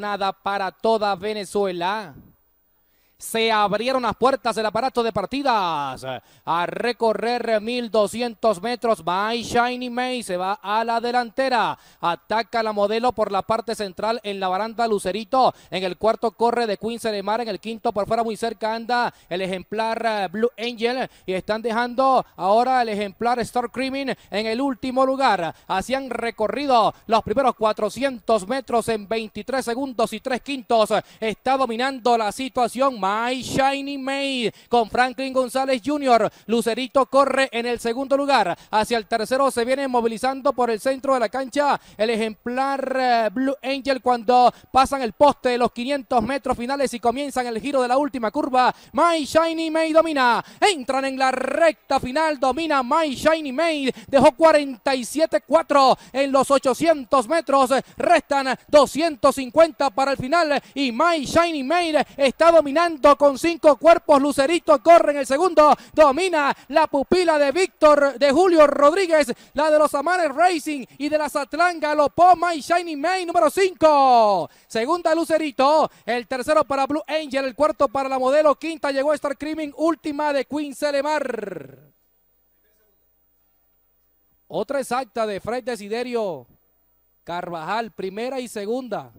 nada para toda Venezuela se abrieron las puertas del aparato de partidas. A recorrer 1200 metros My Shiny May, se va a la delantera. Ataca la modelo por la parte central en la baranda Lucerito. En el cuarto corre de Quince de Mar en el quinto por fuera muy cerca anda el ejemplar eh, Blue Angel y están dejando ahora el ejemplar Star Creaming en el último lugar. Así han recorrido los primeros 400 metros en 23 segundos y 3 quintos. Está dominando la situación. My Shiny May con Franklin González Jr. Lucerito corre en el segundo lugar. Hacia el tercero se viene movilizando por el centro de la cancha el ejemplar eh, Blue Angel cuando pasan el poste de los 500 metros finales y comienzan el giro de la última curva. My Shiny May domina. Entran en la recta final. Domina My Shiny May. Dejó 47-4 en los 800 metros. Restan 250 para el final y My Shiny May está dominando con cinco cuerpos. Lucerito corre en el segundo. Domina la pupila de Víctor, de Julio Rodríguez, la de los Amanes Racing y de la Zatlanga Galopó, y Shiny May, número cinco Segunda Lucerito. El tercero para Blue Angel. El cuarto para la modelo. Quinta llegó Star Creaming. Última de Queen Selemar Otra exacta de Fred Desiderio Carvajal, primera y segunda.